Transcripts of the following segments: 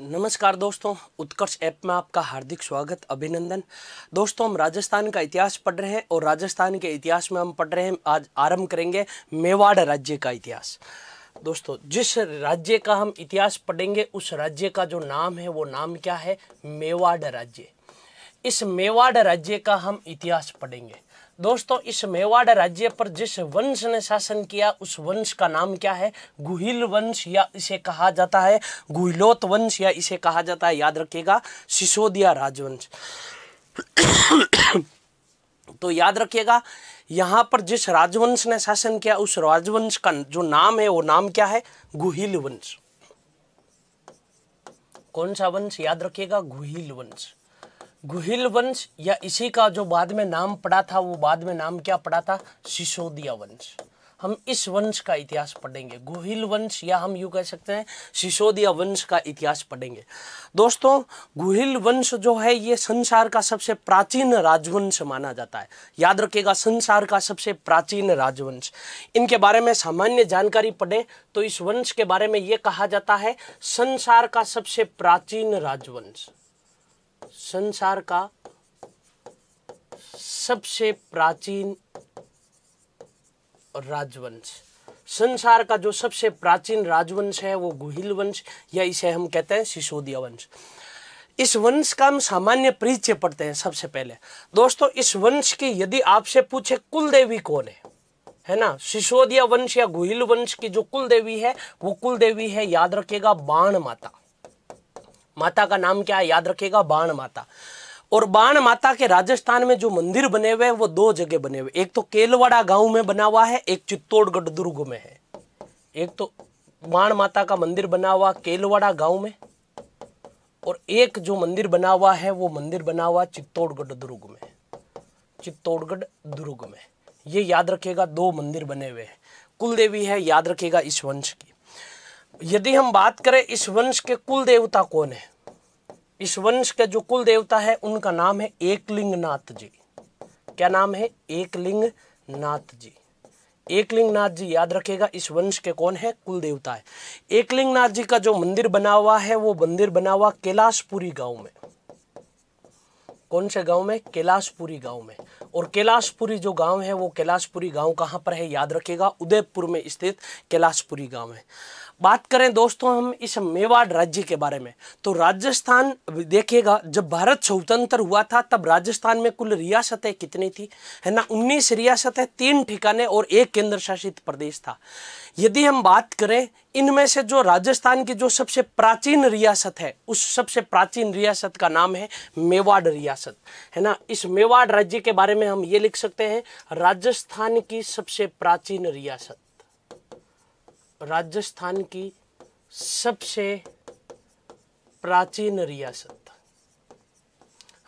नमस्कार दोस्तों उत्कर्ष ऐप में आपका हार्दिक स्वागत अभिनंदन दोस्तों हम राजस्थान का इतिहास पढ़ रहे हैं और राजस्थान के इतिहास में हम पढ़ रहे हैं आज आरंभ करेंगे मेवाड़ राज्य का इतिहास दोस्तों जिस राज्य का हम इतिहास पढ़ेंगे उस राज्य का जो नाम है वो नाम क्या है मेवाड़ राज्य इस मेवाड़ राज्य का हम इतिहास पढ़ेंगे दोस्तों इस मेवाड़ राज्य पर जिस वंश ने शासन किया उस वंश का नाम क्या है गुहिल वंश या इसे कहा जाता है गुहिलोत वंश या इसे कहा जाता है याद रखिएगा सिसोदिया राजवंश तो याद रखिएगा यहाँ पर जिस राजवंश ने शासन किया उस राजवंश का जो नाम है वो नाम क्या है गुहिल वंश कौन सा वंश याद रखिएगा गुहिल वंश गुहिल वंश या इसी का जो बाद में नाम पड़ा था वो बाद में नाम क्या पड़ा था सिसोदिया वंश हम इस वंश का इतिहास पढ़ेंगे गुहिल वंश या हम यूँ कह सकते हैं सिसोदिया वंश का इतिहास पढ़ेंगे दोस्तों गुहिल वंश जो है ये संसार का सबसे प्राचीन राजवंश माना जाता है याद रखिएगा संसार का सबसे प्राचीन राजवंश इनके बारे में सामान्य जानकारी पढ़े तो इस वंश के बारे में ये कहा जाता है संसार का सबसे प्राचीन राजवंश संसार का सबसे प्राचीन राजवंश संसार का जो सबसे प्राचीन राजवंश है वो गुहिल वंश या इसे हम कहते हैं सिसोदिया वंश इस वंश का हम सामान्य परिचय पढ़ते हैं सबसे पहले दोस्तों इस वंश की यदि आपसे पूछे कुल देवी कौन है है ना सिसोदिया वंश या गुहिल वंश की जो कुल देवी है वो कुल देवी है याद रखेगा बाण माता माता का नाम क्या है याद रखेगा बाण माता और बाण माता के राजस्थान में जो मंदिर बने हुए हैं वो दो जगह बने हुए एक तो केलवाड़ा गांव में बना हुआ है एक चित्तौड़गढ़ दुर्ग में है एक तो बाण माता का मंदिर बना हुआ केलवाड़ा गांव में और एक जो मंदिर बना हुआ है वो मंदिर बना हुआ चित्तौड़गढ़ दुर्ग में चित्तौड़गढ़ दुर्ग में ये याद रखेगा दो मंदिर बने हुए हैं देवी है याद रखेगा इस वंश की यदि हम बात करें इस वंश के कुल देवता कौन है इस वंश के जो कुल देवता है उनका नाम है एकलिंग नाथ जी क्या नाम है एकलिंग नाथ जी एकलिंग नाथ जी याद रखेगा इस वंश के कौन है कुल देवता है एकलिंग नाथ जी का जो मंदिर बना हुआ है वो मंदिर बना हुआ कैलाशपुरी गांव में कौन से गांव में कैलाशपुरी गांव में और कैलाशपुरी जो गांव है वो कैलाशपुरी गांव कहां पर है याद रखेगा उदयपुर में स्थित कैलाशपुरी गांव है बात करें दोस्तों हम इस मेवाड़ राज्य के बारे में तो राजस्थान देखिएगा जब भारत स्वतंत्र हुआ था तब राजस्थान में कुल रियासतें कितनी थी है ना उन्नीस रियासतें तीन ठिकाने और एक केंद्र शासित प्रदेश था यदि हम बात करें इनमें से जो राजस्थान की जो सबसे प्राचीन रियासत है उस सबसे प्राचीन रियासत का नाम है मेवाड़ रियासत है ना इस मेवाड़ राज्य के बारे में हम ये लिख सकते हैं राजस्थान की सबसे प्राचीन रियासत राजस्थान की सबसे प्राचीन रियासत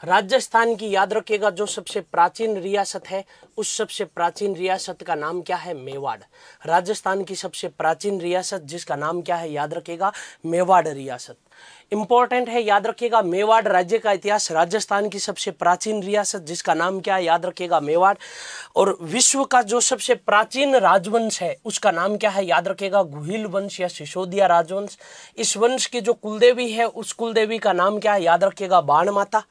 राजस्थान की याद रखिएगा जो सबसे प्राचीन रियासत है उस सबसे प्राचीन रियासत का नाम क्या है मेवाड़ राजस्थान की सबसे प्राचीन रियासत जिसका नाम क्या है याद रखिएगा मेवाड़ रियासत इंपॉर्टेंट है याद रखिएगा मेवाड़ राज्य का इतिहास राजस्थान की सबसे प्राचीन रियासत जिसका नाम क्या है याद रखिएगा मेवाड़ और विश्व का जो सबसे प्राचीन राजवंश है उसका नाम क्या है याद रखिएगा गुहिल वंश या सिसोदिया राजवंश इस वंश की जो कुलदेवी है उस कुलदेवी का नाम क्या है याद रखिएगा बाण माता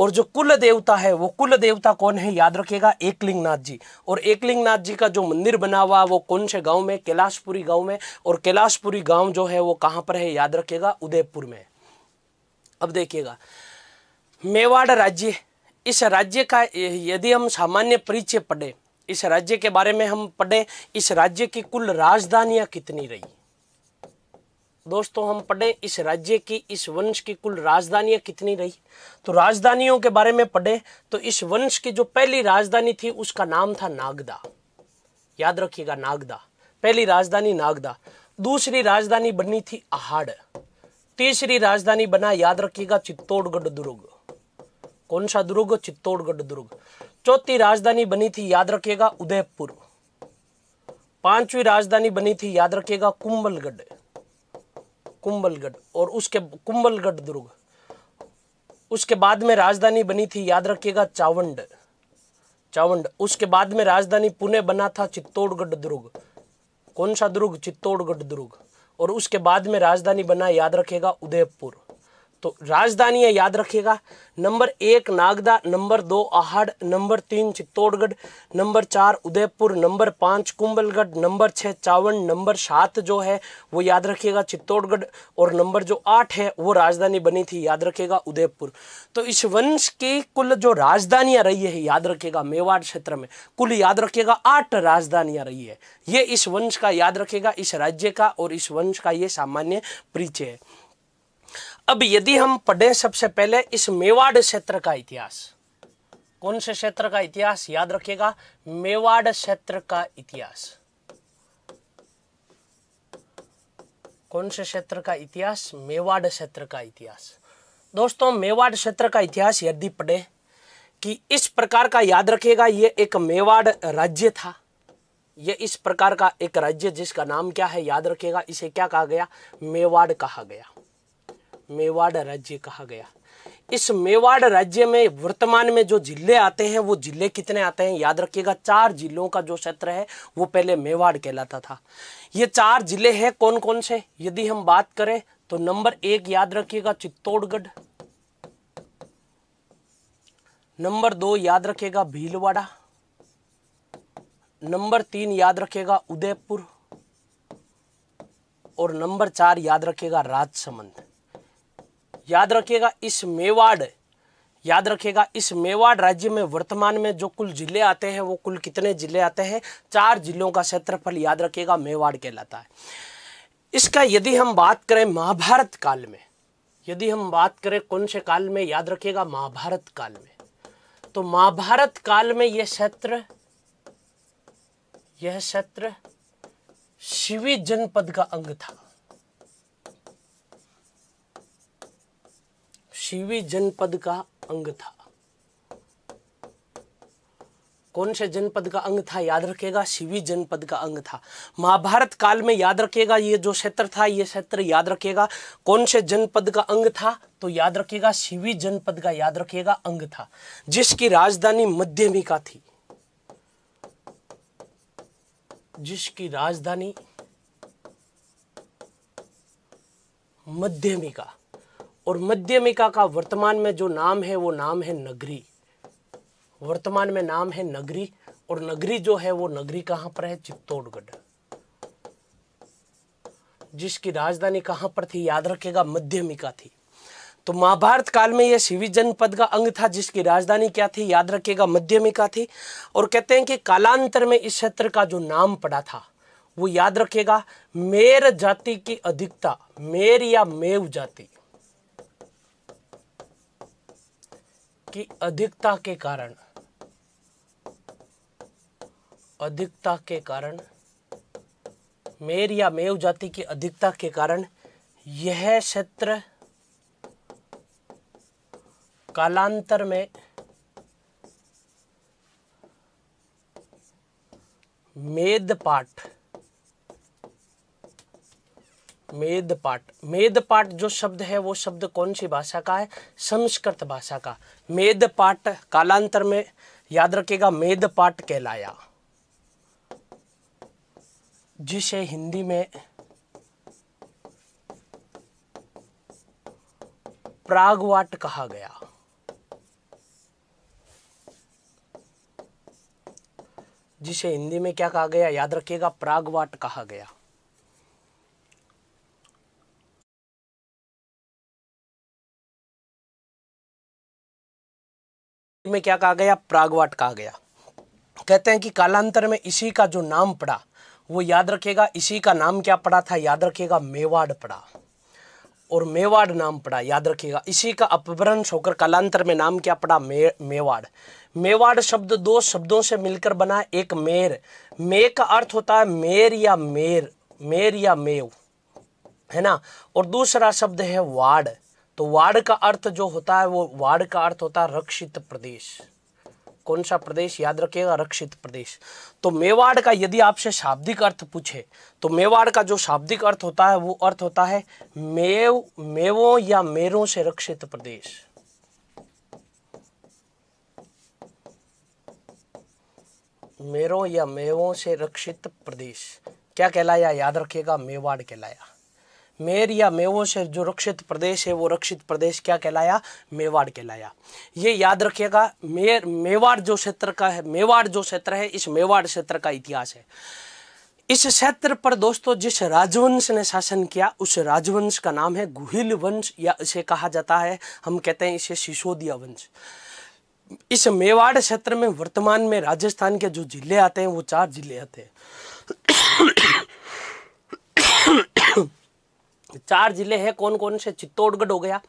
और जो कुल देवता है वो कुल देवता कौन है याद रखिएगा एकलिंगनाथ जी और एकलिंगनाथ जी का जो मंदिर बना हुआ वो कौन से गाँव में कैलाशपुरी गाँव में और कैलाशपुरी गाँव जो है वो कहाँ पर है याद रखिएगा उदयपुर में अब देखिएगा मेवाड़ राज्य इस राज्य का यदि हम सामान्य परिचय पढ़े इस राज्य के बारे में हम पढ़े इस राज्य की कुल राजधानियां कितनी रही दोस्तों हम पढ़े इस राज्य की इस वंश की कुल राजधानियां कितनी रही तो राजधानियों के बारे में पढ़े तो इस वंश की जो पहली राजधानी थी उसका नाम था नागदा याद रखिएगा नागदा पहली राजधानी नागदा दूसरी राजधानी बनी थी अहाड़ तीसरी राजधानी बना याद रखिएगा चित्तौड़गढ़ दुर्ग कौन सा दुर्ग चित्तौड़गढ़ दुर्ग चौथी राजधानी बनी थी याद रखिएगा उदयपुर पांचवी राजधानी बनी थी याद रखिएगा कुंभलगढ़ कुंबलगढ़ और उसके कुंबलगढ़ दुर्ग उसके बाद में राजधानी बनी थी याद रखिएगा चावंड चावंड उसके बाद में राजधानी पुणे बना था चित्तौड़गढ़ दुर्ग कौन सा दुर्ग चित्तौड़गढ़ दुर्ग और उसके बाद में राजधानी बना याद रखेगा उदयपुर तो राजधानियाँ याद रखिएगा नंबर एक नागदा नंबर दो आहड़ नंबर तीन चित्तौड़गढ़ नंबर चार उदयपुर नंबर पाँच कुंभलगढ़ नंबर छः चावन नंबर सात जो है वो याद रखिएगा चित्तौड़गढ़ और नंबर जो आठ है वो राजधानी बनी थी याद रखिएगा उदयपुर तो इस वंश की कुल जो राजधानियाँ रही है याद रखिएगा मेवाड़ क्षेत्र में कुल याद रखिएगा आठ राजधानियाँ रही है ये इस वंश का याद रखेगा इस राज्य का और इस वंश का ये सामान्य परिचय है अब यदि हम पढ़ें सबसे पहले इस मेवाड़ क्षेत्र का इतिहास कौन से क्षेत्र का इतिहास याद रखिएगा मेवाड़ क्षेत्र का इतिहास कौन से क्षेत्र का इतिहास मेवाड़ क्षेत्र का इतिहास दोस्तों मेवाड़ क्षेत्र का इतिहास यदि पढ़े कि इस प्रकार का याद रखिएगा यह एक मेवाड़ राज्य था ये इस प्रकार का एक राज्य जिसका नाम क्या है याद रखिएगा इसे क्या कहा गया मेवाड़ कहा गया मेवाड़ राज्य कहा गया इस मेवाड़ राज्य में वर्तमान में जो जिले आते हैं वो जिले कितने आते हैं याद रखिएगा चार जिलों का जो क्षेत्र है वो पहले मेवाड़ कहलाता था ये चार जिले हैं कौन कौन से यदि हम बात करें तो नंबर एक याद रखिएगा चित्तौड़गढ़ नंबर दो याद रखिएगा भीलवाड़ा नंबर तीन याद रखिएगा उदयपुर और नंबर चार याद रखिएगा राजसमंद याद रखिएगा इस मेवाड़ याद रखिएगा इस मेवाड़ राज्य में वर्तमान में जो कुल जिले आते हैं वो कुल कितने जिले आते हैं चार जिलों का क्षेत्रफल याद रखिएगा मेवाड़ कहलाता है इसका यदि हम बात करें महाभारत काल में यदि हम बात करें कौन से काल में याद रखिएगा महाभारत काल में तो महाभारत काल में यह क्षेत्र यह क्षेत्र शिवी जनपद का अंग था शिवी जनपद का अंग था कौन से जनपद का अंग था याद रखेगा शिवी जनपद का अंग था महाभारत काल में याद रखेगा ये जो क्षेत्र था ये क्षेत्र याद रखेगा कौन से जनपद का अंग था तो याद रखेगा शिवी जनपद का याद रखेगा अंग था जिसकी राजधानी मध्यमिका थी जिसकी राजधानी मध्यमिका और मध्यमिका का वर्तमान में जो नाम है वो नाम है नगरी वर्तमान में नाम है नगरी और नगरी जो है वो नगरी कहां पर है चित्तौड़गढ़ जिसकी राजधानी कहां पर थी याद रखेगा मध्यमिका थी तो महाभारत काल में यह शिवी जनपद का अंग था जिसकी राजधानी क्या थी याद रखेगा मध्यमिका थी और कहते हैं कि कालांतर में इस क्षेत्र का जो नाम पड़ा था वो याद रखेगा मेर जाति की अधिकता मेर या मेव जाति की अधिकता के कारण अधिकता के कारण मेर या मेव जाति की अधिकता के कारण यह क्षेत्र कालांतर में मेदपाठ मेद पाठ मेद पाठ जो शब्द है वो शब्द कौन सी भाषा का है संस्कृत भाषा का मेद पाठ कालांतर में याद रखेगा मेद पाठ कहलाया जिसे हिंदी में प्रागवाट कहा गया जिसे हिंदी में क्या कहा गया याद रखिएगा प्रागवाट कहा गया में क्या कहा गया प्रागवाट कहा गया कहते हैं कि कालांतर में इसी का जो नाम पड़ा वो याद रखेगा इसी का नाम क्या पड़ा था याद रखेगा मेवाड़ पड़ा और मेवाड़ नाम पड़ा याद रखिएगा इसी का अपभ्रंश होकर कालांतर में नाम क्या पड़ा मे मेवाड़ मेवाड़ शब्द दो शब्दों से मिलकर बना एक मेर मे का अर्थ होता है मेर या मेर मेर या मेव है ना और दूसरा शब्द है वाड़ तो वार्ड का अर्थ जो होता है वो वार्ड का अर्थ होता है रक्षित प्रदेश कौन सा प्रदेश याद रखिएगा रक्षित प्रदेश तो मेवाड़ का यदि आपसे शाब्दिक अर्थ पूछे तो मेवाड़ का जो शाब्दिक अर्थ होता है वो अर्थ होता है मेव मेवों या मेरों से रक्षित प्रदेश मेरों या मेवों से रक्षित प्रदेश क्या कहलाया याद रखिएगा मेवाड़ कहलाया मेर या मेवों से जो रक्षित प्रदेश है वो रक्षित प्रदेश क्या कहलाया मेवाड़ कहलाया ये याद रखिएगा मेर मेवाड़ जो क्षेत्र का है मेवाड़ जो क्षेत्र है इस मेवाड़ क्षेत्र का इतिहास है इस क्षेत्र पर दोस्तों जिस राजवंश ने शासन किया उस राजवंश का नाम है गुहिल वंश या इसे कहा जाता है हम कहते हैं इसे सिसोदिया वंश इस मेवाड़ क्षेत्र में वर्तमान में राजस्थान के जो जिले आते हैं वो चार जिले आते हैं चार जिले हैं कौन कौन से चित्तौड़गढ़ हो गया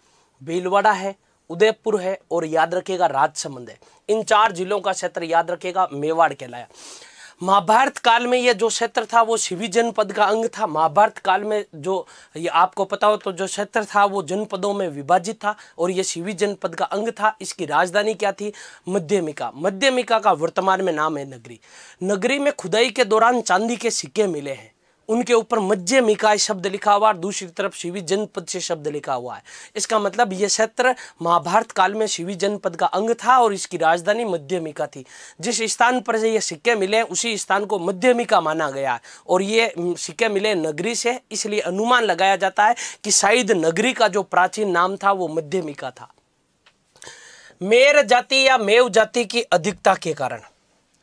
भीलवाड़ा है उदयपुर है और याद रखेगा राजसमंद है इन चार जिलों का क्षेत्र याद रखेगा मेवाड़ कहलाया महाभारत काल में यह जो क्षेत्र था वो शिवी जनपद का अंग था महाभारत काल में जो ये आपको पता हो तो जो क्षेत्र था वो जनपदों में विभाजित था और ये शिवी जनपद का अंग था इसकी राजधानी क्या थी मध्यमिका मध्यमिका का वर्तमान में नाम है नगरी नगरी में खुदाई के दौरान चांदी के सिक्के मिले हैं उनके ऊपर मज्जे मिकाय शब्द लिखा हुआ और दूसरी तरफ शिवी जनपद से शब्द लिखा हुआ है इसका मतलब यह क्षेत्र महाभारत काल में शिवी जनपद का अंग था और इसकी राजधानी मध्यमिका थी जिस स्थान पर से ये सिक्के मिले उसी स्थान को मध्यमिका माना गया और ये सिक्के मिले नगरी से इसलिए अनुमान लगाया जाता है कि शायद नगरी का जो प्राचीन नाम था वो मध्यमिका था मेर जाति या मेव जाति की अधिकता के कारण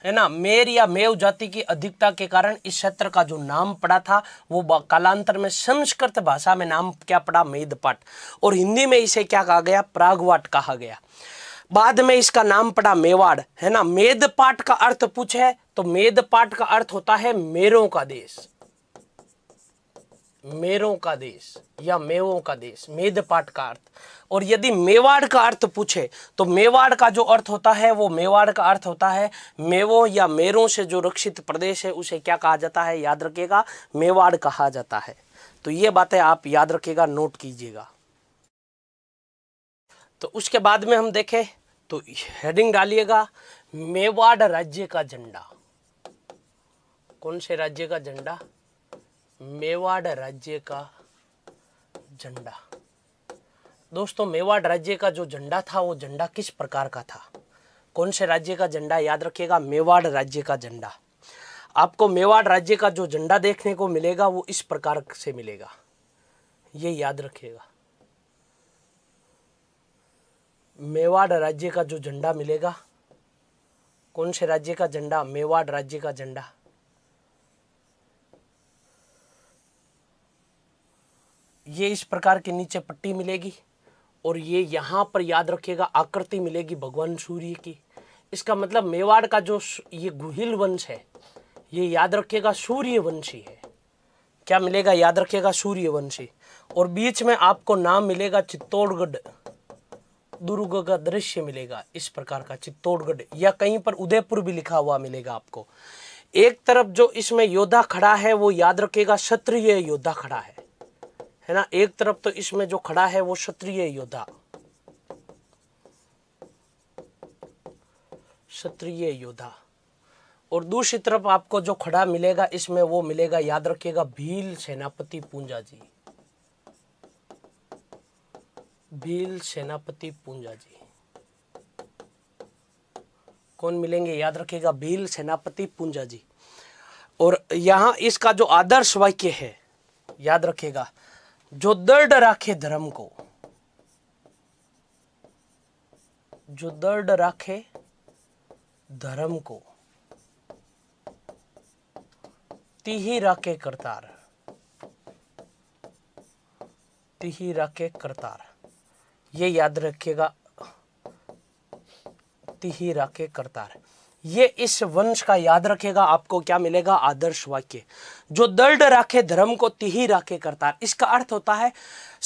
है ना मेर या मेव जाति की अधिकता के कारण इस क्षेत्र का जो नाम पड़ा था वो कालांतर में संस्कृत भाषा में नाम क्या पड़ा मेदपाट और हिंदी में इसे क्या कहा गया प्रागवाट कहा गया बाद में इसका नाम पड़ा मेवाड़ है ना मेदपाट का अर्थ पूछे तो मेदपाट का अर्थ होता है मेरों का देश मेरों का देश या मेवों का देश मेधपाट का अर्थ और यदि मेवाड़ का अर्थ पूछे तो मेवाड़ का जो अर्थ होता है वो मेवाड़ का अर्थ होता है मेवों या मेरों से जो रक्षित प्रदेश है उसे क्या कहा जाता है याद रखिएगा मेवाड़ कहा जाता है तो ये बातें आप याद रखिएगा नोट कीजिएगा तो उसके बाद में हम देखें तो हेडिंग डालिएगा मेवाड़ राज्य का झंडा कौन से राज्य का झंडा मेवाड़ राज्य का झंडा दोस्तों मेवाड़ राज्य का जो झंडा था वो झंडा किस प्रकार का था कौन से राज्य का झंडा याद रखिएगा मेवाड़ राज्य का झंडा आपको मेवाड़ राज्य का जो झंडा देखने को मिलेगा वो इस प्रकार से मिलेगा ये याद रखिएगा मेवाड़ राज्य का जो झंडा मिलेगा कौन से राज्य का झंडा मेवाड़ राज्य का झंडा ये इस प्रकार के नीचे पट्टी मिलेगी और ये यहाँ पर याद रखिएगा आकृति मिलेगी भगवान सूर्य की इसका मतलब मेवाड़ का जो ये गुहिल वंश है ये याद रखिएगा सूर्य वंशी है क्या मिलेगा याद रखिएगा सूर्यवंशी और बीच में आपको नाम मिलेगा चित्तौड़गढ़ दुर्ग का दृश्य मिलेगा इस प्रकार का चित्तौड़गढ़ या कहीं पर उदयपुर भी लिखा हुआ मिलेगा आपको एक तरफ जो इसमें योद्धा खड़ा है वो याद रखेगा क्षत्रिय योद्धा खड़ा है है ना एक तरफ तो इसमें जो खड़ा है वो क्षत्रिय योद्धा क्षत्रिय योद्धा और दूसरी तरफ आपको जो खड़ा मिलेगा इसमें वो मिलेगा याद रखिएगा भील सेनापति पूंजा जी भील सेनापति पूंजा जी कौन मिलेंगे याद रखिएगा भील सेनापति पूंजा जी और यहां इसका जो आदर्श वाक्य है याद रखिएगा जो दर्द राखे धर्म को जो दर्द राखे धर्म को तिही राखे करतार तिही राखे करतार ये याद रखिएगा तिही राखे करतार ये इस वंश का याद रखेगा आपको क्या मिलेगा आदर्श वाक्य जो दर्द राखे धर्म को तिही राखे करता इसका अर्थ होता है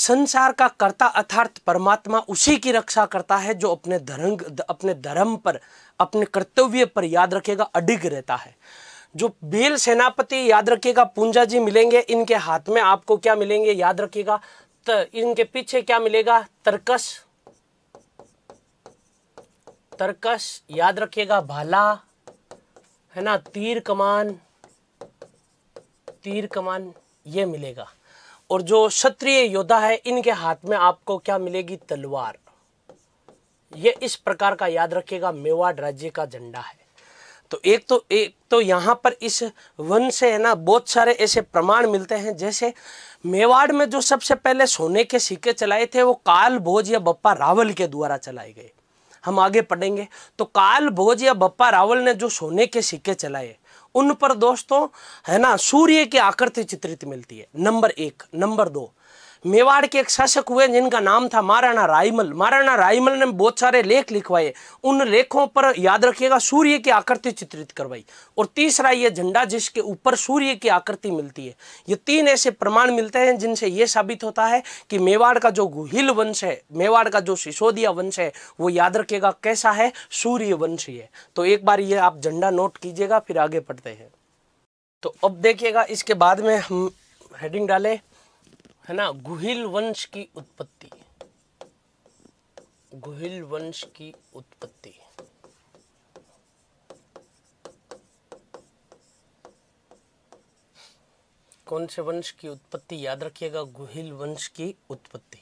संसार का कर्ता अर्थार्थ परमात्मा उसी की रक्षा करता है जो अपने धर्म अपने धर्म पर अपने कर्तव्य पर याद रखेगा अडिग रहता है जो बेल सेनापति याद रखेगा पूंजा जी मिलेंगे इनके हाथ में आपको क्या मिलेंगे याद रखेगा इनके पीछे क्या मिलेगा तर्कस तरकश याद रखिएगा भाला है ना तीर कमान तीर कमान ये मिलेगा और जो क्षत्रिय योद्धा है इनके हाथ में आपको क्या मिलेगी तलवार ये इस प्रकार का याद रखिएगा मेवाड़ राज्य का झंडा है तो एक तो एक तो यहाँ पर इस वन से है ना बहुत सारे ऐसे प्रमाण मिलते हैं जैसे मेवाड़ में जो सबसे पहले सोने के सिक्के चलाए थे वो काल भोज या बप्पा रावल के द्वारा चलाए गए हम आगे पढ़ेंगे तो काल भोज या बप्पा रावल ने जो सोने के सिक्के चलाए उन पर दोस्तों है ना सूर्य की आकृति चित्रित मिलती है नंबर एक नंबर दो मेवाड़ के एक शासक हुए जिनका नाम था महाराणा रायमल महाराणा रायमल ने बहुत सारे लेख लिखवाए उन लेखों पर याद रखिएगा सूर्य की आकृति चित्रित करवाई और तीसरा ये झंडा जिसके ऊपर सूर्य की आकृति मिलती है ये तीन ऐसे प्रमाण मिलते हैं जिनसे ये साबित होता है कि मेवाड़ का जो गुहिल वंश है मेवाड़ का जो सिसोदिया वंश है वो याद रखिएगा कैसा है सूर्य वंश ही है तो एक बार ये आप झंडा नोट कीजिएगा फिर आगे पढ़ते हैं तो अब देखिएगा इसके बाद में हम हेडिंग डालें है ना गुहिल वंश की उत्पत्ति गुहिल वंश की उत्पत्ति कौन से वंश की उत्पत्ति याद रखिएगा गुहिल वंश की उत्पत्ति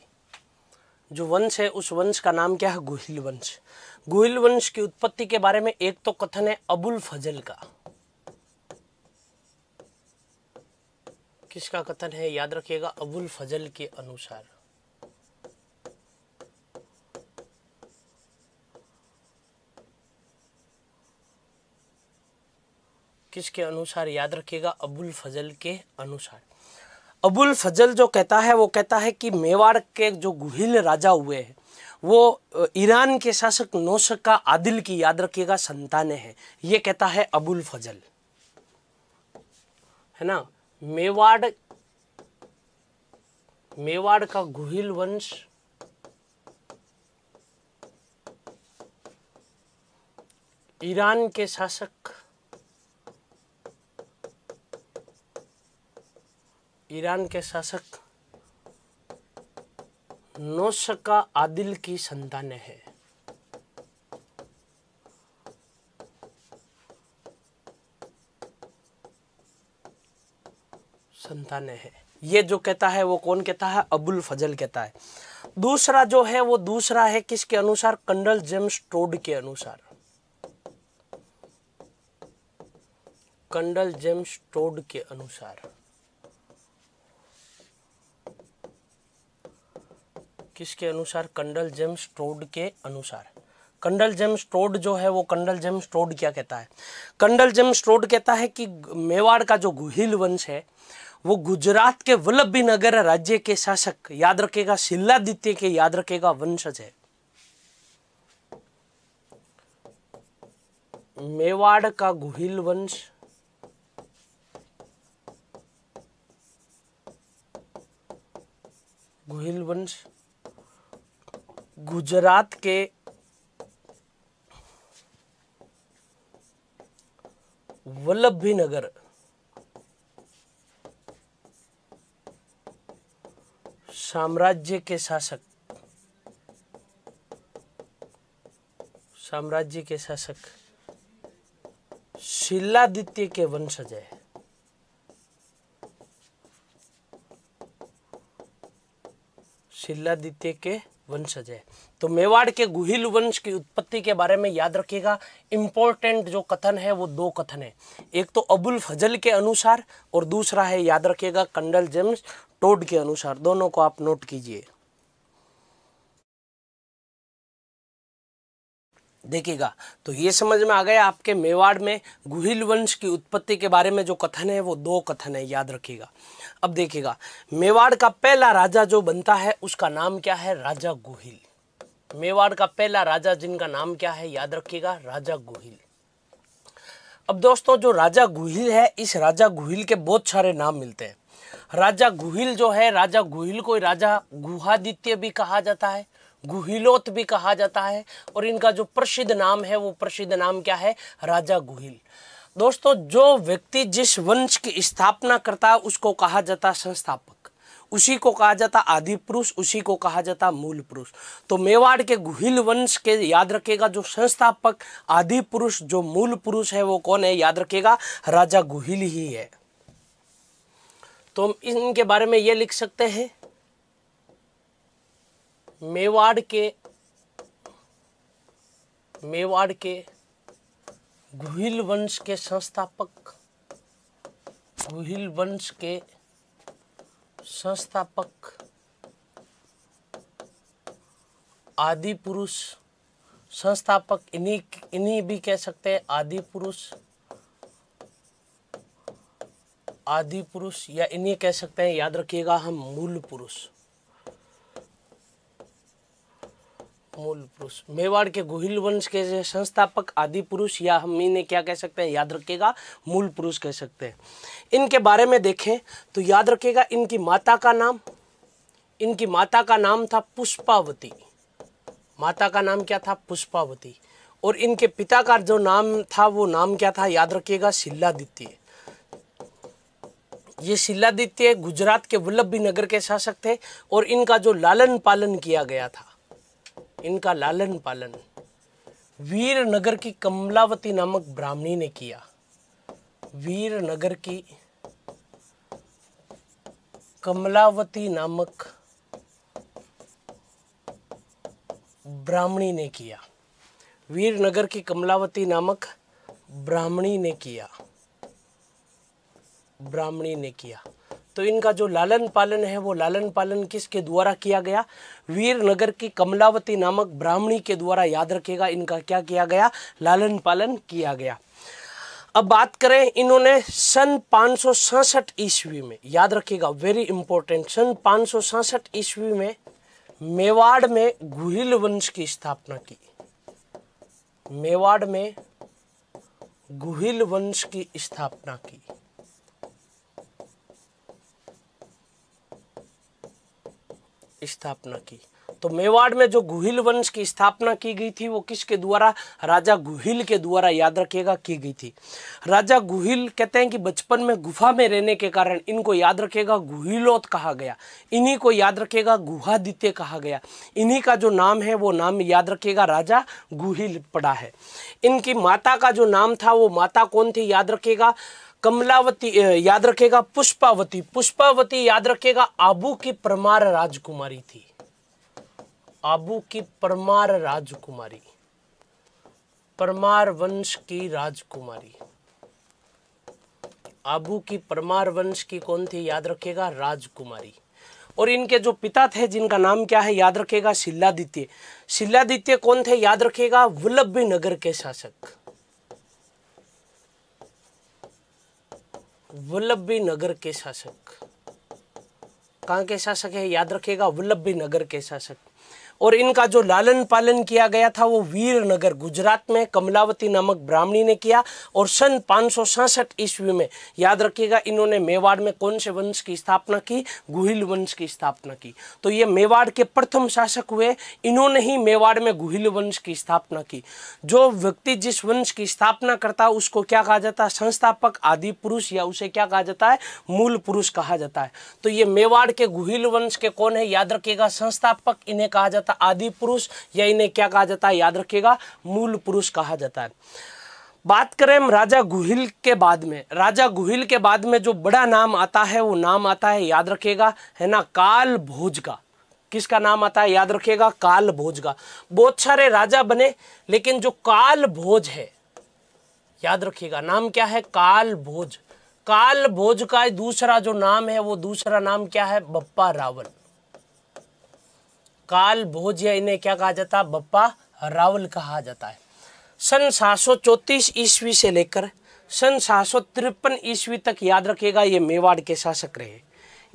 जो वंश है उस वंश का नाम क्या है गुहिल वंश गुहिल वंश की उत्पत्ति के बारे में एक तो कथन है अबुल फजल का किसका कथन है याद रखिएगा अबुल फजल के अनुसार किसके अनुसार याद रखिएगा अबुल फजल के अनुसार अबुल फजल जो कहता है वो कहता है कि मेवाड़ के जो गुहिल राजा हुए हैं वो ईरान के शासक नौशक का आदिल की याद रखिएगा संतान है ये कहता है अबुल फजल है ना मेवाड़ मेवाड़ का गुहिल वंश ईरान के शासक ईरान के शासक नौशका आदिल की संतान है संतानें है ये जो कहता है वो कौन कहता है अबुल फजल कहता है दूसरा जो है वो दूसरा है किसके अनुसार कंडल जेम्स टोड के अनुसार कंडल जेम्स टोड के अनुसार किसके अनुसार कंडल जेम्स टोड के अनुसार कंडल जेम्स टोड जो है वो कंडल जेम्स टोड क्या कहता है कंडल जेम्स टोड कहता है कि मेवाड़ का जो गुहिल वंश है वो गुजरात के वल्लभी नगर राज्य के शासक याद रखेगा शिलादित्य के याद रखेगा वंशज है मेवाड़ का गुहिल वंश गुहिल वंश गुजरात के वल्लभी नगर साम्राज्य के शासक साम्राज्य के शासक शिलादित्य के वंशज है शिलादित्य के वंशज है तो मेवाड़ के गुहिल वंश की उत्पत्ति के बारे में याद रखिएगा इंपॉर्टेंट जो कथन है वो दो कथन है एक तो अबुल फजल के अनुसार और दूसरा है याद रखिएगा कंडल जेम्स टोड के अनुसार दोनों को आप नोट कीजिए देखिएगा तो ये समझ में आ गया आपके मेवाड़ में गुहिल वंश की उत्पत्ति के बारे में जो कथन है वो दो कथन है याद रखिएगा अब देखिएगा मेवाड़ का पहला राजा जो बनता है उसका नाम क्या है राजा गोहिल मेवाड़ का पहला राजा जिनका नाम क्या है याद रखिएगा राजा गोहिल अब दोस्तों जो राजा गुहिल है इस राजा गुहिल के बहुत सारे नाम मिलते हैं राजा गुहिल जो है राजा गुहिल को राजा गुहादित्य भी कहा जाता है गुहिलोत भी कहा जाता है और इनका जो प्रसिद्ध नाम है वो प्रसिद्ध नाम क्या है राजा गुहिल दोस्तों जो व्यक्ति जिस वंश की स्थापना करता है उसको कहा जाता संस्थापक उसी को कहा जाता आदि पुरुष उसी को कहा जाता मूल पुरुष तो मेवाड़ के गुहिल वंश के याद रखेगा जो संस्थापक आदि पुरुष जो मूल पुरुष है वो कौन है याद रखेगा राजा गुहिल ही है तो हम इनके बारे में ये लिख सकते हैं मेवाड़ के मेवाड़ के गुहिल वंश के संस्थापक गुहिल वंश के संस्थापक आदि पुरुष संस्थापक इन्हीं इन्हीं भी कह सकते हैं आदि पुरुष आदि पुरुष या इन्हीं कह सकते हैं याद रखिएगा हम मूल पुरुष मूल पुरुष मेवाड़ के गुहिल वंश के संस्थापक आदि पुरुष या हम इन्हें क्या कह सकते हैं याद रखेगा मूल पुरुष कह सकते हैं इनके बारे में देखें तो याद रखेगा इनकी माता का नाम इनकी माता का नाम था पुष्पावती माता का नाम क्या था पुष्पावती और इनके पिता का जो नाम था वो नाम क्या था याद रखिएगा शिलादित्य ये शिलादित्य गुजरात के वल्लभ नगर के शासक थे और इनका जो लालन पालन किया गया था इनका लालन पालन वीर नगर की कमलावती नामक ब्राह्मणी ने किया वीर नगर की कमलावती नामक ब्राह्मणी ने किया वीर नगर की कमलावती नामक ब्राह्मणी ने किया ब्राह्मणी ने किया तो इनका जो लालन पालन है वो लालन पालन किसके द्वारा किया गया वीर नगर की कमलावती नामक ब्राह्मणी के द्वारा याद रखेगा इनका क्या किया गया लालन पालन किया गया अब बात करें इन्होंने सन पाँच ईस्वी में याद रखिएगा वेरी इंपॉर्टेंट सन पाँच ईस्वी में मेवाड़ में गुहिल वंश की स्थापना की मेवाड़ में गुहिल वंश की स्थापना की स्थापना की तो मेवाड़ में जो गुहिल वंश की स्थापना की गई थी वो किसके द्वारा राजा गुहिल के द्वारा याद रखेगा की गई थी राजा गुहिल कहते हैं कि बचपन में गुफा में रहने के कारण इनको याद रखेगा गुहिलोत कहा गया इन्हीं को याद रखेगा गुहादित्य कहा गया इन्हीं का जो नाम है वो नाम याद रखेगा राजा गुहिल पड़ा है इनकी माता का जो नाम था वो माता कौन थी याद रखेगा कमलावती याद रखेगा पुष्पावती पुष्पावती याद रखेगा आबू की परमार राजकुमारी थी आबू की परमार राजकुमारी परमार वंश की राजकुमारी आबू की परमार वंश की कौन थी याद रखेगा राजकुमारी और इनके जो पिता थे जिनका नाम क्या है याद रखेगा शिलादित्य शिलादित्य कौन थे याद रखेगा वल्लभ नगर के शासक वल्लभी नगर के शासक कहाँ के शासक है याद रखिएगा वल्लभी नगर के शासक और इनका जो लालन पालन किया गया था वो वीरनगर गुजरात में कमलावती नामक ब्राह्मणी ने किया और सन पाँच ईस्वी में याद रखिएगा इन्होंने मेवाड़ में कौन से वंश की स्थापना की गुहिल वंश की स्थापना की तो ये मेवाड़ के प्रथम शासक हुए इन्होंने ही मेवाड़ में गुहिल वंश की स्थापना की जो व्यक्ति जिस वंश की स्थापना करता है उसको क्या कहा जाता है संस्थापक आदि पुरुष या उसे क्या कहा जाता है मूल पुरुष कहा जाता है तो ये मेवाड़ के गुहिल वंश के कौन है याद रखिएगा संस्थापक इन्हें कहा जाता जाता है आदि पुरुष या इन्हें क्या कहा जाता है याद रखिएगा मूल पुरुष कहा जाता है बात करें हम राजा गुहिल के बाद में राजा गुहिल के बाद में जो बड़ा नाम आता है वो नाम आता है याद रखिएगा है ना काल भोज का किसका नाम आता है याद रखिएगा काल भोज का बहुत सारे राजा बने लेकिन जो काल भोज है याद रखिएगा नाम क्या है काल भोज काल भोज का दूसरा जो नाम है वो दूसरा नाम क्या है बप्पा रावण काल भोज या इन्हें क्या कहा जाता है बप्पा रावल कहा जाता है सन सात ईस्वी से लेकर सन सात ईस्वी तक याद रखेगा ये मेवाड़ के शासक रहे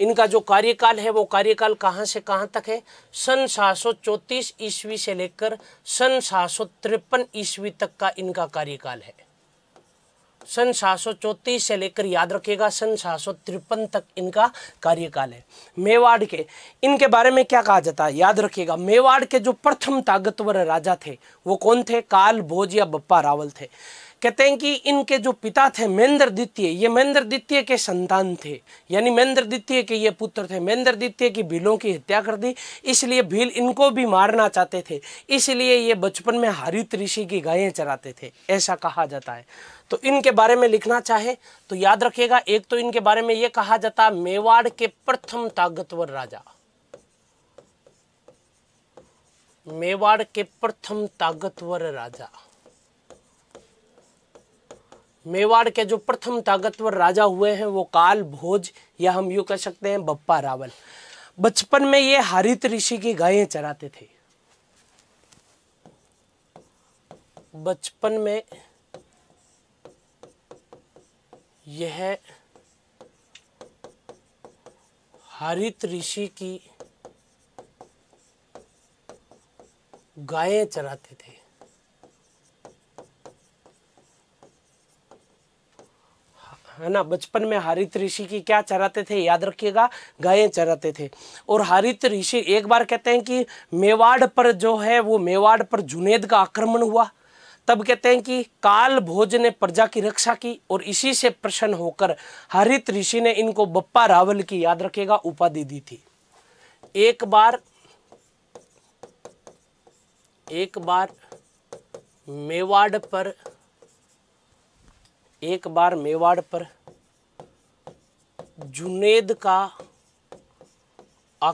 इनका जो कार्यकाल है वो कार्यकाल कहाँ से कहाँ तक है सन सात ईस्वी से लेकर सन सात ईस्वी तक का इनका कार्यकाल है सन सात से लेकर याद रखिएगा सन सात तक इनका कार्यकाल है मेवाड़ के इनके बारे में क्या कहा जाता है याद रखिएगा मेवाड़ के जो प्रथम ताकतवर राजा थे वो कौन थे काल भोज या बप्पा रावल थे कहते हैं कि इनके जो पिता थे महेंद्र द्वितीय ये महेंद्र द्वितीय के संतान थे यानी महेंद्र द्वितीय के ये पुत्र थे महेंद्र द्वितीय की भीलों की हत्या कर दी इसलिए भील इनको भी मारना चाहते थे इसलिए ये बचपन में हरित ऋषि की गायें चराते थे ऐसा कहा जाता है तो इनके बारे में लिखना चाहे तो याद रखिएगा एक तो इनके बारे में यह कहा जाता मेवाड़ के प्रथम ताकतवर राजा मेवाड़ के प्रथम ताकतवर राजा मेवाड़ के जो प्रथम ताकतवर राजा हुए हैं वो काल भोज या हम यू कह सकते हैं बप्पा रावल बचपन में ये हरित ऋषि की गायें चराते थे बचपन में यह हरित ऋषि की गायें चराते थे है ना बचपन में हरित ऋषि की क्या चराते थे याद रखिएगा गायें चराते थे और हरित ऋषि एक बार कहते हैं कि मेवाड़ पर जो है वो मेवाड़ पर जुनेद का आक्रमण हुआ तब कहते हैं कि काल भोज ने प्रजा की रक्षा की और इसी से प्रसन्न होकर हरित ऋषि ने इनको बप्पा रावल की याद रखेगा उपाधि दी थी एक बार एक बार मेवाड़ पर एक बार मेवाड़ पर जुनेद का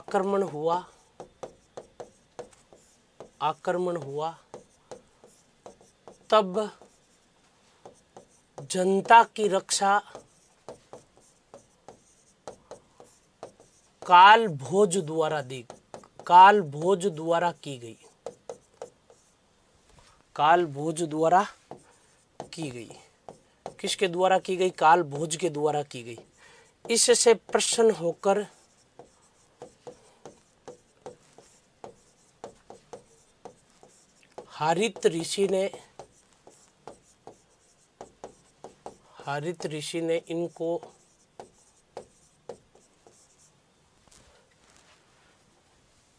आक्रमण हुआ आक्रमण हुआ तब जनता की रक्षा काल भोज द्वारा दी काल भोज द्वारा की गई काल भोज द्वारा की गई किसके द्वारा की गई काल भोज के द्वारा की गई इससे प्रसन्न होकर हरित ऋषि ने हरित ऋषि ने इनको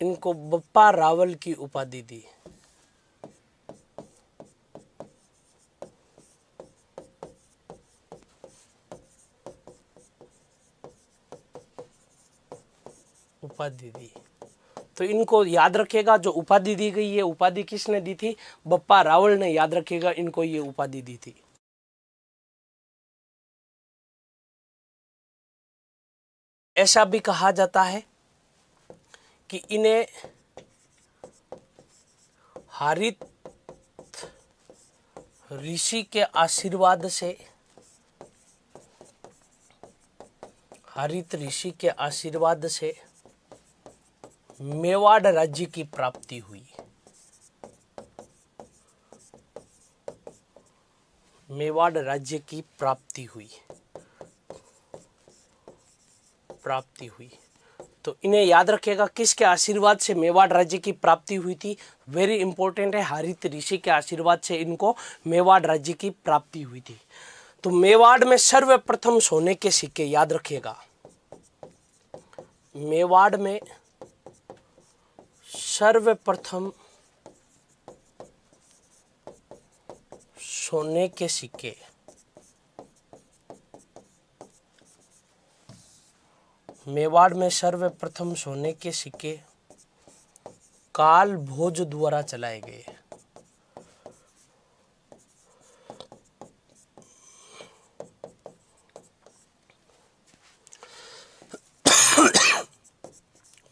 इनको बप्पा रावल की उपाधि दी उपाधि दी तो इनको याद रखेगा जो उपाधि दी गई है उपाधि किसने दी थी बप्पा रावल ने याद रखेगा इनको ये उपाधि दी थी ऐसा भी कहा जाता है कि इन्हें हरित ऋषि के आशीर्वाद से हरित ऋषि के आशीर्वाद से मेवाड़ राज्य की प्राप्ति हुई मेवाड़ राज्य की प्राप्ति हुई प्राप्ति हुई तो इन्हें याद रखिएगा किसके आशीर्वाद से मेवाड़ राज्य की प्राप्ति हुई थी वेरी इंपॉर्टेंट है हरित ऋषि के आशीर्वाद से इनको मेवाड़ राज्य की प्राप्ति हुई थी तो मेवाड़ में सर्वप्रथम सोने के सिक्के याद रखिएगा मेवाड़ में सर्वप्रथम सोने के सिक्के मेवाड़ में सर्वप्रथम सोने के सिक्के काल भोज द्वारा चलाए गए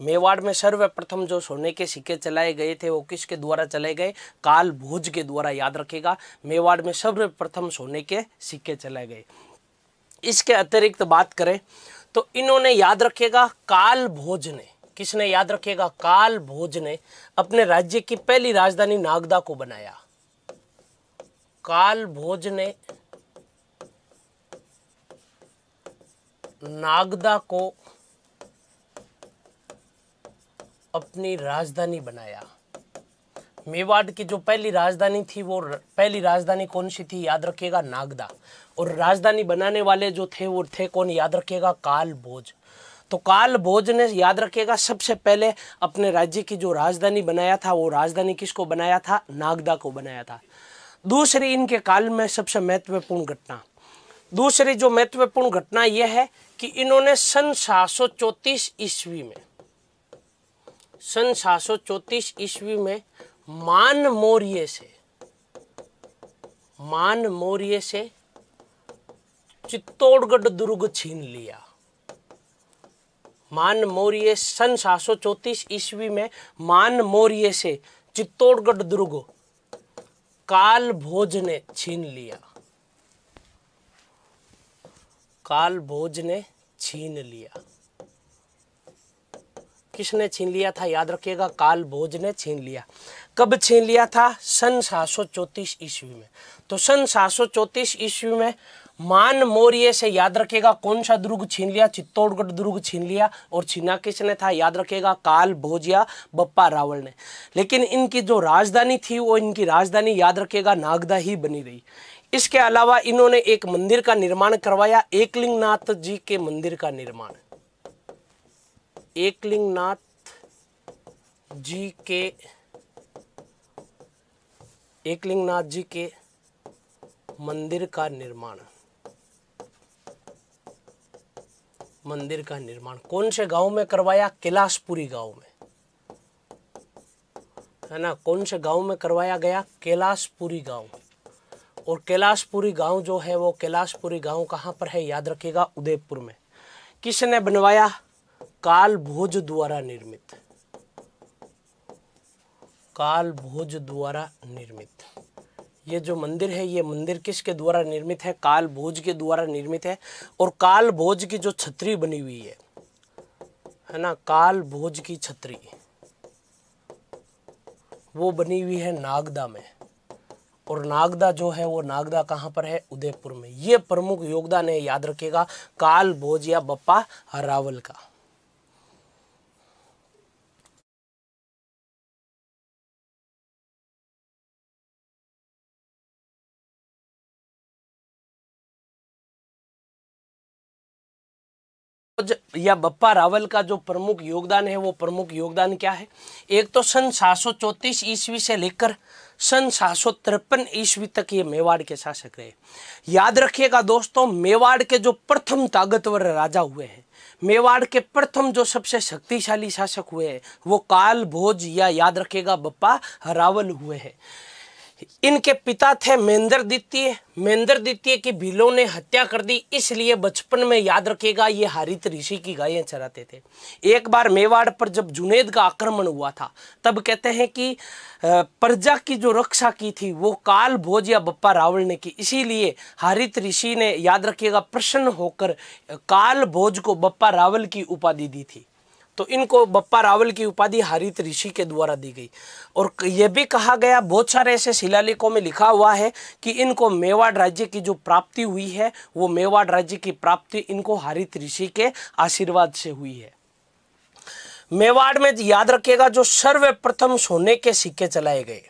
मेवाड़ में सर्वप्रथम जो सोने के सिक्के चलाए गए थे वो किसके द्वारा चलाए गए काल भोज के द्वारा याद रखेगा मेवाड़ में सर्वप्रथम सोने के सिक्के चलाए गए इसके अतिरिक्त बात करें तो इन्होंने याद रखेगा काल भोज ने किसने याद रखेगा काल भोज ने अपने राज्य की पहली राजधानी नागदा को बनाया काल भोज ने नागदा को अपनी राजधानी बनाया मेवाड़ की जो पहली राजधानी थी वो पहली राजधानी कौन सी थी याद रखिएगा नागदा और राजधानी बनाने वाले जो थे वो थे कौन याद रखिएगा काल भोज तो काल भोज ने याद रखिएगा सबसे पहले अपने राज्य की जो राजधानी बनाया था वो राजधानी किसको बनाया था नागदा को बनाया था दूसरी इनके काल में सबसे महत्वपूर्ण घटना दूसरी जो महत्वपूर्ण घटना यह है कि इन्होंने सन सात ईस्वी में सन सात ईस्वी में मान मौर्य से मान मौर्य से चित्तौड़गढ़ दुर्ग छीन लिया मान मौर्य सन सात सौ चौतीस ईस्वी में मान मौर्य से चित्तौड़गढ़ दुर्ग काल भोज ने छीन लिया काल भोज ने छीन लिया किसने छीन लिया था याद रखिएगा काल भोज ने छीन लिया कब छीन लिया था सन सात ईस्वी में तो सन सात ईस्वी में मान मौर्य से याद रखेगा कौन सा दुर्ग छीन लिया चित्तौड़गढ़ दुर्ग छीन लिया और छीना किसने था याद रखेगा काल भोजिया बप्पा रावल ने लेकिन इनकी जो राजधानी थी वो इनकी राजधानी याद रखेगा नागदा ही बनी रही इसके अलावा इन्होंने एक मंदिर का निर्माण करवाया एकलिंगनाथ जी के मंदिर का निर्माण एकलिंगनाथ जी के एकलिंगनाथ जी के मंदिर का निर्माण मंदिर का निर्माण कौन से गांव में करवाया कैलाशपुरी गांव में है ना कौन से गांव में करवाया गया कैलाशपुरी गांव और कैलाशपुरी गांव जो है वो कैलाशपुरी गांव कहां पर है याद रखिएगा उदयपुर में किसने बनवाया काल भोज द्वारा निर्मित काल भोज द्वारा निर्मित ये जो मंदिर है ये मंदिर किसके द्वारा निर्मित है काल भोज के द्वारा निर्मित है और काल भोज की जो छतरी बनी हुई है है ना काल भोज की छतरी वो बनी हुई है नागदा में और नागदा जो है वो नागदा कहाँ पर है उदयपुर में ये प्रमुख योगदान है याद रखेगा काल भोज या बप्पा हरावल का या बप्पा रावल का जो प्रमुख योगदान है वो प्रमुख योगदान क्या है एक तो सन सात ईस्वी से लेकर सन सात ईस्वी तक ये मेवाड़ के शासक रहे याद रखिएगा दोस्तों मेवाड़ के जो प्रथम ताकतवर राजा हुए हैं मेवाड़ के प्रथम जो सबसे शक्तिशाली शासक हुए हैं वो काल भोज या याद रखेगा बप्पा रावल हुए हैं इनके पिता थे महेंद्र द्वितीय महेंद्र द्वितीय की भीलों ने हत्या कर दी इसलिए बचपन में याद रखेगा ये हरित ऋषि की गायें चराते थे एक बार मेवाड़ पर जब जुनेद का आक्रमण हुआ था तब कहते हैं कि प्रजा की जो रक्षा की थी वो काल भोज या बप्पा रावल ने की इसीलिए हरित ऋषि ने याद रखिएगा प्रसन्न होकर काल भोज को बप्पा रावल की उपाधि दी थी तो इनको बप्पा रावल की उपाधि हरित ऋषि के द्वारा दी गई और यह भी कहा गया बहुत सारे ऐसे शिलालेखों में लिखा हुआ है कि इनको मेवाड़ राज्य की जो प्राप्ति हुई है वो मेवाड़ राज्य की प्राप्ति इनको हरित ऋषि के आशीर्वाद से हुई है मेवाड़ में याद रखिएगा जो सर्वप्रथम सोने के सिक्के चलाए गए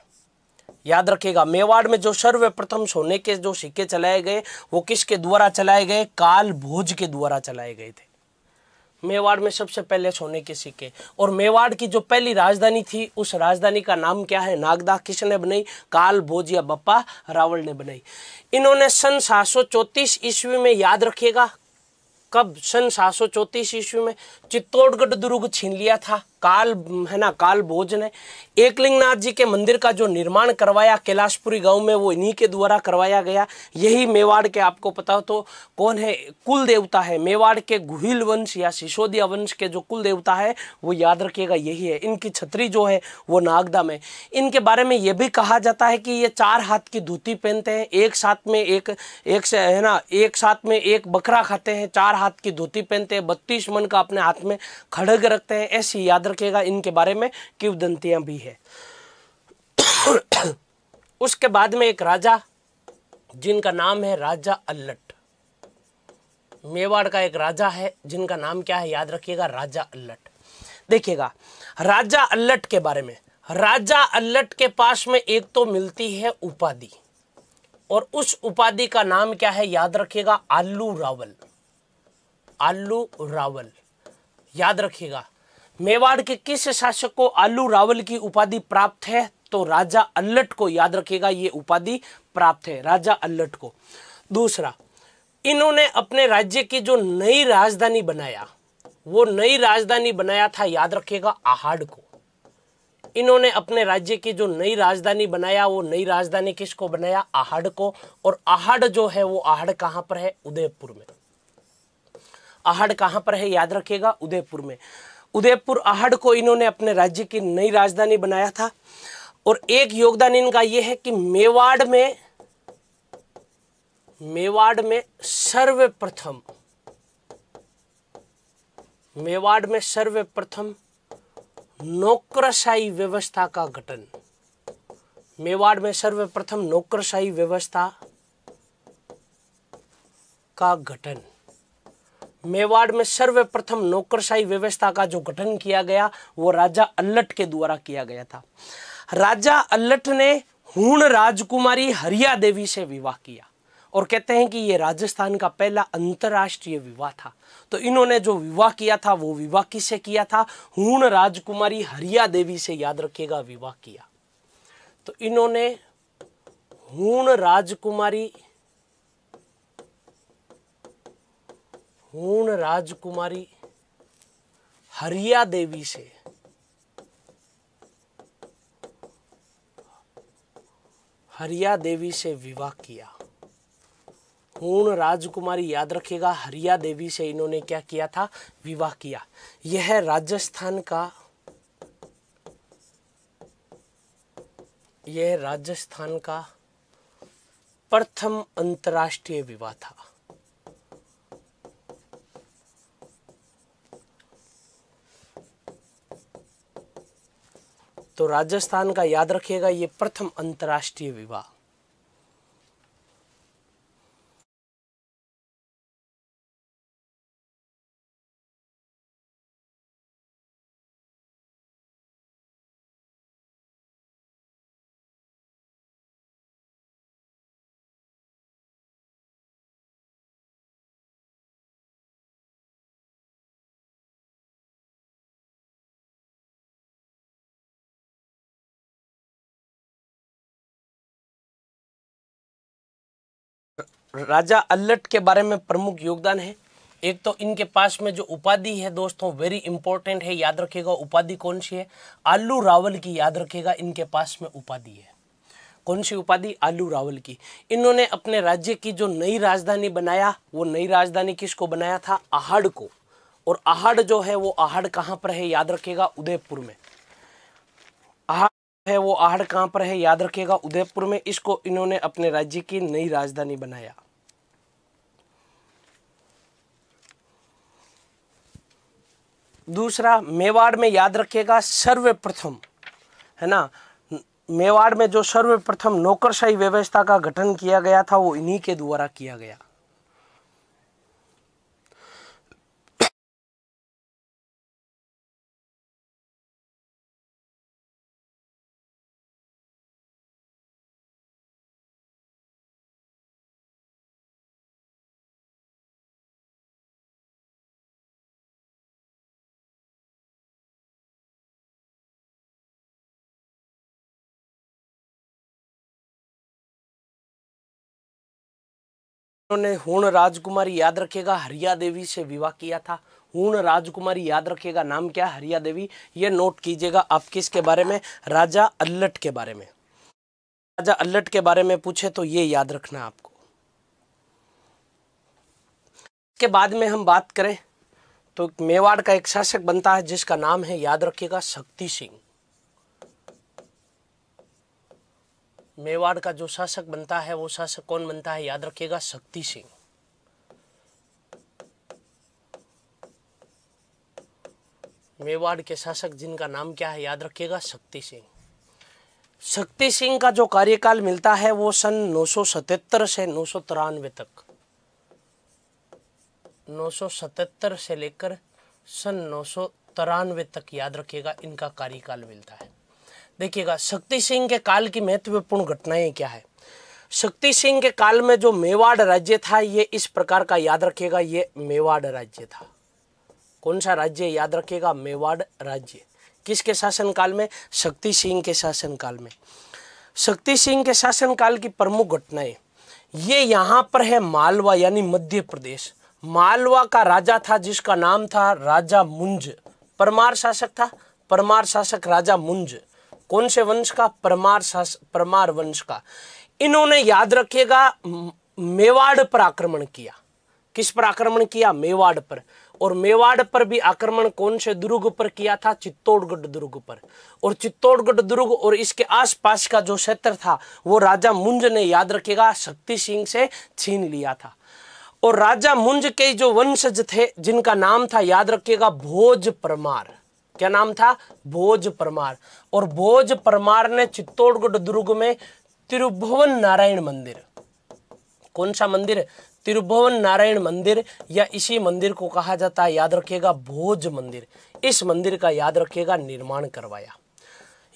याद रखिएगा मेवाड़ में जो सर्वप्रथम सोने के जो सिक्के चलाए गए वो किसके द्वारा चलाए गए काल भोज के द्वारा चलाए गए थे मेवाड़ में सबसे पहले सोने के सिक्के और मेवाड़ की जो पहली राजधानी थी उस राजधानी का नाम क्या है नागदा किसने बनाई काल भोजिया बप्पा रावल ने बनाई इन्होंने सन सात ईस्वी में याद रखिएगा कब सन सात ईस्वी में चित्तौड़गढ़ दुर्ग छीन लिया था काल है ना काल भोज ने एकलिंगनाथ जी के मंदिर का जो निर्माण करवाया कैलाशपुरी गांव में वो इन्हीं के द्वारा करवाया गया यही मेवाड़ के आपको पता हो तो कौन है कुल देवता है मेवाड़ के गुहिल वंश या सिसोदिया वंश के जो कुल देवता है वो याद रखिएगा यही है इनकी छतरी जो है वो नागदा में इनके बारे में ये भी कहा जाता है कि ये चार हाथ की धोती पहनते हैं एक साथ में एक एक से है ना एक साथ में एक बकरा खाते हैं चार हाथ की धोती पहनते हैं बत्तीस मन का अपने हाथ में खड़ग रखते हैं ऐसी याद रखेगा इनके बारे में किवदंतियां भी है उसके बाद में एक राजा जिनका नाम है राजा अल्लट मेवाड़ का एक राजा है जिनका नाम क्या है याद रखिएगा राजा अल्लट देखिएगा राजा अल्लट के बारे में राजा अल्लट के पास में एक तो मिलती है उपाधि और उस उपाधि का नाम क्या है याद रखिएगा आलू रावल आलू रावल याद रखिएगा मेवाड़ के किस शासक को आलू रावल की उपाधि प्राप्त है तो राजा अल्लट को याद रखिएगा ये उपाधि प्राप्त है राजा अल्लट को दूसरा इन्होंने अपने राज्य की जो नई राजधानी बनाया वो नई राजधानी बनाया था याद रखिएगा आहाड़ को इन्होंने अपने राज्य की जो नई राजधानी बनाया वो नई राजधानी किसको बनाया आहाड़ को और आहाड़ जो है वो आहाड़ कहां पर है उदयपुर में आहड़ कहाँ पर है याद रखिएगा उदयपुर में उदयपुर आहड़ को इन्होंने अपने राज्य की नई राजधानी बनाया था और एक योगदान इनका यह है कि मेवाड़ में मेवाड़ में सर्वप्रथम मेवाड़ में सर्वप्रथम नौकरशाही व्यवस्था का गठन मेवाड़ में सर्वप्रथम नौकरशाही व्यवस्था का गठन मेवाड़ में सर्वप्रथम नौकरशाही व्यवस्था का जो गठन किया गया वो राजा अल्लट के द्वारा किया गया था राजा अल्लट ने हूण राजकुमारी हरिया देवी से विवाह किया और कहते हैं कि ये राजस्थान का पहला अंतर्राष्ट्रीय विवाह था तो इन्होंने जो विवाह किया था वो विवाह किससे किया था हूण राजकुमारी हरिया देवी से याद रखिएगा विवाह किया तो इन्होंने हूण राजकुमारी पूर्ण राजकुमारी हरिया देवी से हरिया देवी से विवाह किया पूर्ण राजकुमारी याद रखिएगा हरिया देवी से इन्होंने क्या किया था विवाह किया यह राजस्थान का यह राजस्थान का प्रथम अंतर्राष्ट्रीय विवाह था तो राजस्थान का याद रखिएगा ये प्रथम अंतर्राष्ट्रीय विवाह राजा अल्लट के बारे में प्रमुख योगदान है एक तो इनके पास में जो उपाधि है दोस्तों वेरी इंपॉर्टेंट है याद रखेगा उपाधि कौन सी है आलू रावल की याद रखेगा इनके पास में उपाधि है कौन सी उपाधि आलू रावल की इन्होंने अपने राज्य की जो नई राजधानी बनाया वो नई राजधानी किसको बनाया था आहाड़ को और आहाड़ जो है वो आहाड़ कहाँ पर है याद रखेगा उदयपुर में आहाड़ है वो आहाड़ कहाँ पर है याद रखेगा उदयपुर में इसको इन्होंने अपने राज्य की नई राजधानी बनाया दूसरा मेवाड़ में याद रखिएगा सर्वप्रथम है ना मेवाड़ में जो सर्वप्रथम नौकरशाही व्यवस्था का गठन किया गया था वो इन्हीं के द्वारा किया गया उन्होंने हूण राजकुमारी याद रखेगा हरिया देवी से विवाह किया था हूण राजकुमारी याद रखेगा नाम क्या हरिया देवी ये नोट कीजिएगा आप किसके बारे में राजा अल्लट के बारे में राजा अल्लट के बारे में पूछे तो ये याद रखना आपको के बाद में हम बात करें तो मेवाड़ का एक शासक बनता है जिसका नाम है याद रखिएगा शक्ति सिंह मेवाड़ का जो शासक बनता है वो शासक कौन बनता है याद रखिएगा शक्ति सिंह मेवाड़ के शासक जिनका नाम क्या है याद रखिएगा शक्ति सिंह शक्ति सिंह का जो कार्यकाल मिलता है वो सन 977 से नौ तक 977 से लेकर सन नौ तक याद रखिएगा इनका कार्यकाल मिलता है देखिएगा शक्ति सिंह के काल की महत्वपूर्ण घटनाएं क्या है शक्ति सिंह के काल में जो मेवाड़ राज्य था ये इस प्रकार का याद रखिएगा ये मेवाड़ राज्य था कौन सा राज्य याद रखिएगा मेवाड़ राज्य किसके शासनकाल में शक्ति सिंह के शासनकाल में शक्ति सिंह के शासनकाल की प्रमुख घटनाएं ये यहाँ पर है मालवा यानी मध्य प्रदेश मालवा का राजा था जिसका नाम था राजा मुंज परमार शासक था परमार शासक राजा मुंज कौन से वंश का परमार परमार वंश का इन्होंने याद रखिएगा मेवाड़ पर आक्रमण किया किस पर आक्रमण किया मेवाड़ पर और मेवाड़ पर भी आक्रमण कौन से दुर्ग पर किया था चित्तौड़गढ़ दुर्ग पर और चित्तौड़गढ़ दुर्ग और इसके आसपास का जो क्षेत्र था वो राजा मुंज ने याद रखेगा शक्ति सिंह से छीन लिया था और राजा मुंज के जो वंशज थे जिनका नाम था याद रखिएगा भोज परमार क्या नाम था भोज परमार और भोज परमार ने चित्तौड़गढ़ दुर्ग में तिरुभुवन नारायण मंदिर कौन सा मंदिर तिरुभुवन नारायण मंदिर या इसी मंदिर को कहा जाता है याद रखिएगा भोज मंदिर इस मंदिर का याद रखिएगा निर्माण करवाया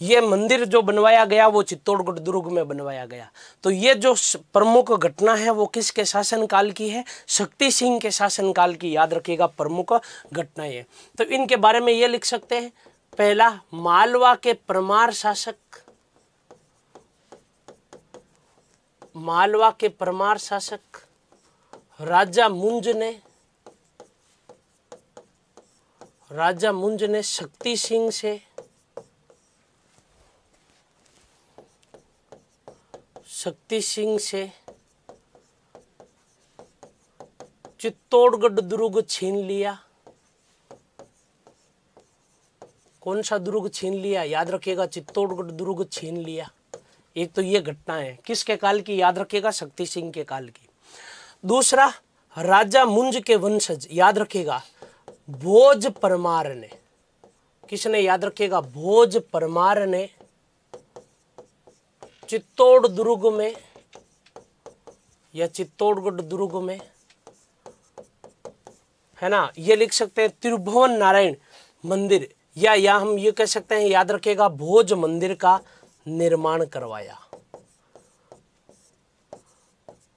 ये मंदिर जो बनवाया गया वो चित्तौड़गढ़ दुर्ग में बनवाया गया तो ये जो प्रमुख घटना है वो किसके शासनकाल की है शक्ति सिंह के शासनकाल की याद रखिएगा प्रमुख घटना ये तो इनके बारे में ये लिख सकते हैं पहला मालवा के परमार शासक मालवा के परमार शासक राजा मुंज ने राजा मुंज ने शक्ति सिंह से शक्ति सिंह से चित्तौड़गढ़ दुर्ग छीन लिया कौन सा दुर्ग छीन लिया याद रखिएगा चित्तौड़गढ़ दुर्ग छीन लिया एक तो ये घटना है किसके काल की याद रखिएगा शक्ति सिंह के काल की दूसरा राजा मुंज के वंशज याद रखिएगा भोज परमार ने किसने याद रखिएगा भोज परमार ने चित्तौड़ दुर्ग में या चित्तौड़गढ़ दुर्ग में है ना ये लिख सकते हैं त्रिभुवन नारायण मंदिर या या हम ये कह सकते हैं याद रखेगा भोज मंदिर का निर्माण करवाया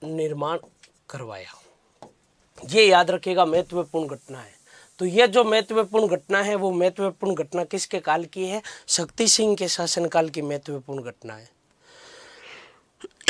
निर्माण करवाया ये याद रखेगा महत्वपूर्ण घटना है तो यह जो महत्वपूर्ण घटना है वो महत्वपूर्ण घटना किसके काल की है शक्ति सिंह के शासनकाल की महत्वपूर्ण घटना है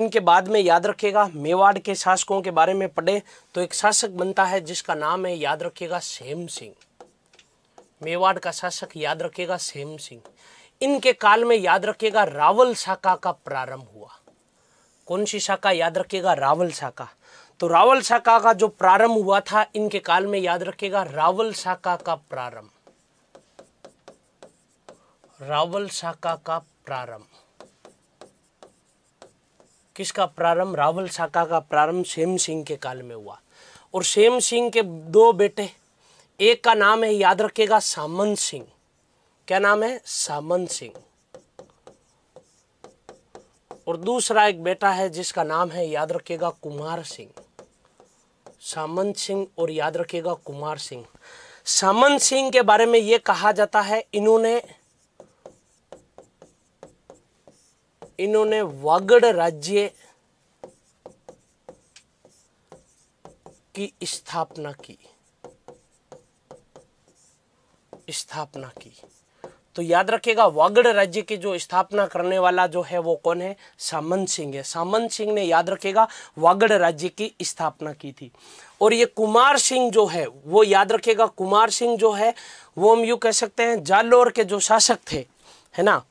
इनके बाद में याद रखिएगा मेवाड़ के शासकों के बारे में पढ़े तो एक शासक बनता है जिसका नाम है याद रखिएगा सेम सिंह मेवाड़ का शासक याद रखिएगा सेम सिंह इनके काल में याद रखिएगा रावल शाखा का प्रारंभ हुआ कौन सी शाखा याद रखिएगा रावल शाखा तो रावल शाखा का जो प्रारंभ हुआ था इनके काल में याद रखिएगा रावल शाखा का प्रारंभ रावल शाखा का प्रारंभ किसका प्रारंभ रावल शाखा का प्रारंभ सेम सिंह के काल में हुआ और सेम सिंह के दो बेटे एक का नाम है याद रखेगा सामन सिंह क्या नाम है सामन सिंह और दूसरा एक बेटा है जिसका नाम है याद रखेगा कुमार सिंह सामंत सिंह और याद रखेगा कुमार सिंह सामंत सिंह के बारे में यह कहा जाता है इन्होंने इन्होंने वागड़ राज्य की स्थापना की स्थापना की तो याद रखिएगा वागड़ राज्य की जो स्थापना करने वाला जो है वो कौन है सामंत सिंह है सामंत सिंह ने याद रखेगा वागड़ राज्य की स्थापना की थी और ये कुमार सिंह जो है वो याद रखेगा कुमार सिंह जो है वो हम यू कह सकते हैं जालोर के जो शासक थे है ना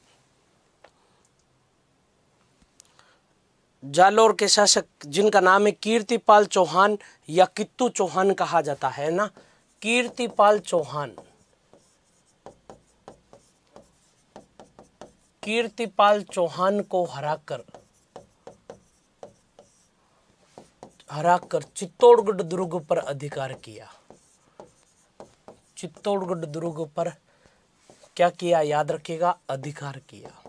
जालोर के शासक जिनका नाम है कीर्तिपाल चौहान या कित्तू चौहान कहा जाता है ना कीर्तिपाल चौहान कीर्तिपाल चौहान को हराकर हराकर चित्तौड़गढ़ दुर्ग पर अधिकार किया चित्तौड़गढ़ दुर्ग पर क्या किया याद रखिएगा अधिकार किया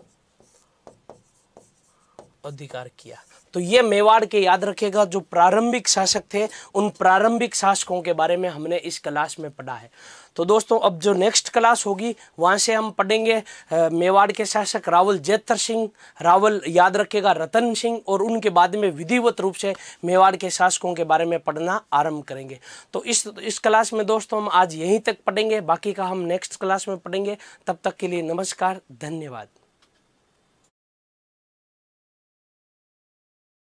अधिकार किया तो ये मेवाड़ के याद रखेगा जो प्रारंभिक शासक थे उन प्रारंभिक शासकों के बारे में हमने इस क्लास में पढ़ा है तो दोस्तों अब जो नेक्स्ट क्लास होगी वहाँ से हम पढ़ेंगे मेवाड़ के शासक रावल जैतर सिंह रावल याद रखेगा रतन सिंह और उनके बाद में विधिवत रूप से मेवाड़ के शासकों के बारे में पढ़ना आरंभ करेंगे तो इस इस क्लास में दोस्तों हम आज यहीं तक पढ़ेंगे बाकी का हम नेक्स्ट क्लास में पढ़ेंगे तब तक के लिए नमस्कार धन्यवाद